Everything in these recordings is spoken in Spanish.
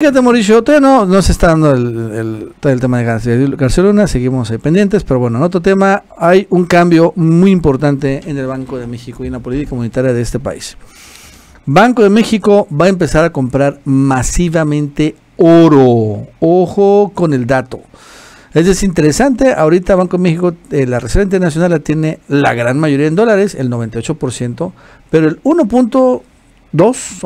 Fíjate, Mauricio, todavía no, se está dando el, tema de García, García seguimos pendientes, pero bueno, en otro tema, hay un cambio muy importante en el Banco de México y en la política monetaria de este país. Banco de México va a empezar a comprar masivamente oro. Ojo con el dato. es interesante, ahorita Banco de México, eh, la Reserva Internacional la tiene la gran mayoría en dólares, el 98%, pero el 1.2 o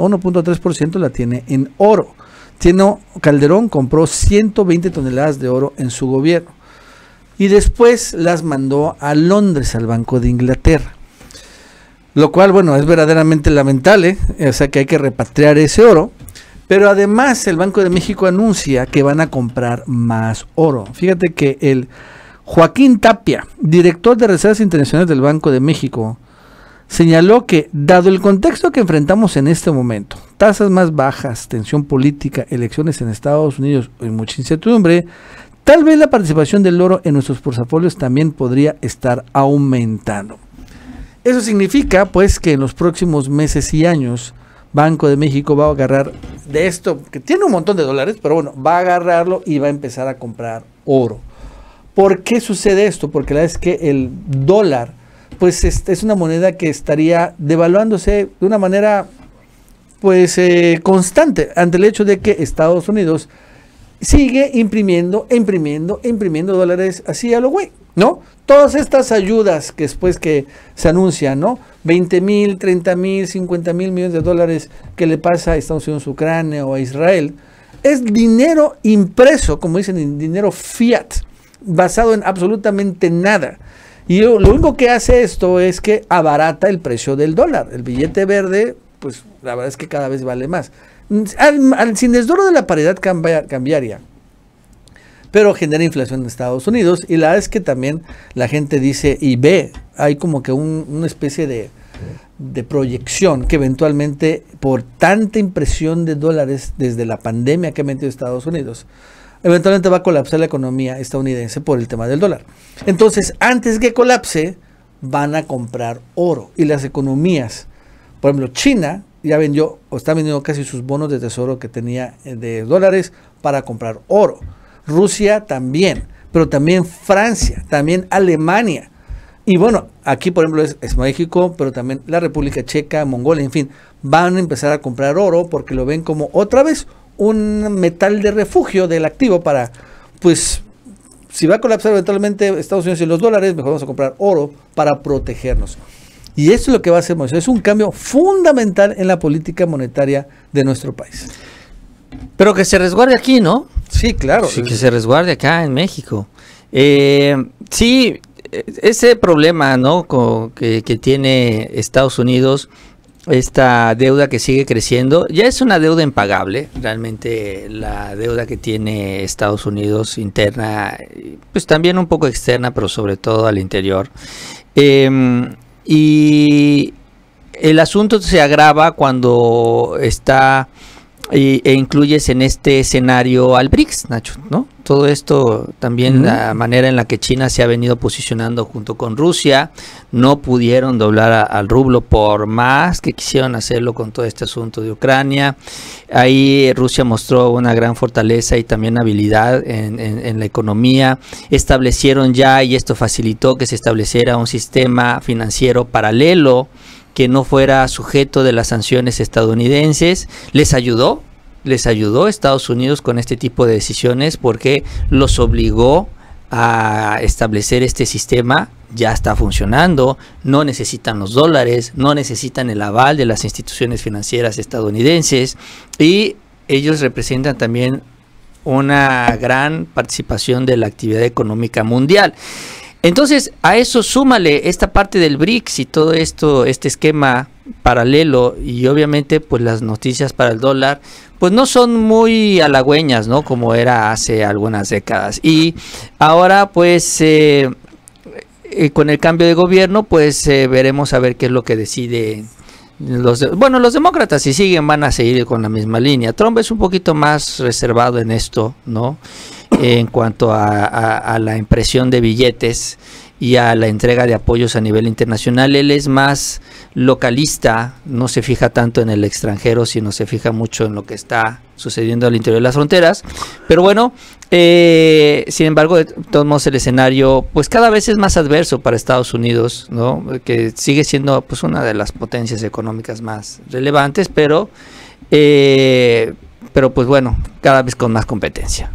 1.3% la tiene en oro. Cristiano Calderón compró 120 toneladas de oro en su gobierno y después las mandó a Londres, al Banco de Inglaterra. Lo cual, bueno, es verdaderamente lamentable, eh, o sea que hay que repatriar ese oro. Pero además el Banco de México anuncia que van a comprar más oro. Fíjate que el Joaquín Tapia, director de Reservas Internacionales del Banco de México, señaló que, dado el contexto que enfrentamos en este momento, tasas más bajas, tensión política, elecciones en Estados Unidos y mucha incertidumbre, tal vez la participación del oro en nuestros portafolios también podría estar aumentando. Eso significa pues que en los próximos meses y años Banco de México va a agarrar de esto, que tiene un montón de dólares, pero bueno, va a agarrarlo y va a empezar a comprar oro. ¿Por qué sucede esto? Porque la verdad es que el dólar, pues es, es una moneda que estaría devaluándose de una manera pues eh, constante ante el hecho de que Estados Unidos sigue imprimiendo, imprimiendo, imprimiendo dólares así a lo güey, ¿no? Todas estas ayudas que después que se anuncian, ¿no? 20 mil, 30 mil, 50 mil millones de dólares que le pasa a Estados Unidos, Ucrania o a Israel, es dinero impreso, como dicen, dinero fiat, basado en absolutamente nada. Y lo único que hace esto es que abarata el precio del dólar. El billete verde pues la verdad es que cada vez vale más. Al, sin desdoro de la paridad ...cambiaría... cambiaria, pero genera inflación en Estados Unidos. Y la verdad es que también la gente dice y ve, hay como que una especie de, de proyección que eventualmente por tanta impresión de dólares desde la pandemia que ha metido Estados Unidos, eventualmente va a colapsar la economía estadounidense por el tema del dólar. Entonces, antes que colapse, van a comprar oro y las economías por ejemplo, China ya vendió o está vendiendo casi sus bonos de tesoro que tenía eh, de dólares para comprar oro. Rusia también, pero también Francia, también Alemania. Y bueno, aquí por ejemplo es, es, México, pero también la República Checa, Mongolia, en fin, van a empezar a comprar oro porque lo ven como otra vez un metal de refugio del activo para, pues, si va a colapsar eventualmente Estados Unidos y los dólares, mejor vamos a comprar oro para protegernos. Y eso es lo que va a hacer Es un cambio fundamental en la política monetaria de nuestro país. Pero que se resguarde aquí, ¿no? Sí, claro. Sí, que se resguarde acá en México. Eh, sí, e-, ese problema, ¿no? Con, que, tiene Estados Unidos esta deuda que sigue creciendo. Ya es una deuda impagable, realmente la deuda que tiene Estados Unidos interna, pues también un poco externa, pero sobre todo al interior. Eh, y el asunto se agrava cuando está e incluyes en este escenario al BRICS, Nacho, ¿no? Todo esto también la manera en la que China se ha venido posicionando junto con Rusia, no pudieron doblar al rublo por más que quisieron hacerlo con todo este asunto de Ucrania. Ahí Rusia mostró una gran fortaleza y también habilidad en, en la economía. Establecieron ya y esto facilitó que se estableciera un sistema financiero paralelo que no fuera sujeto de las sanciones estadounidenses. Les ayudó, les ayudó Estados Unidos con este tipo de decisiones porque los obligó a establecer este sistema ya está funcionando, no necesitan los dólares, no necesitan el aval de las instituciones financieras estadounidenses y ellos representan también una gran participación de la actividad económica mundial. Entonces, a eso súmale esta parte del BRICS y todo esto, este esquema paralelo y obviamente pues las noticias para el dólar pues no son muy halagüeñas, ¿no? Como era hace algunas décadas. Y ahora pues eh, eh, con el cambio de gobierno pues eh, veremos a ver qué es lo que decide los bueno, los demócratas si siguen van a seguir con la misma línea. Trump es un poquito más reservado en esto, ¿no? en cuanto a, la impresión de billetes y a la entrega de apoyos a nivel internacional. Él es más localista, no se fija tanto en el extranjero, sino se fija mucho en lo que está sucediendo al interior de las fronteras. Pero bueno, eh, sin embargo, de todos modos el escenario pues cada vez es más adverso para Estados Unidos, ¿no? que sigue siendo pues una de las potencias económicas más relevantes, pero... Eh, pero pues bueno, cada vez con más competencia.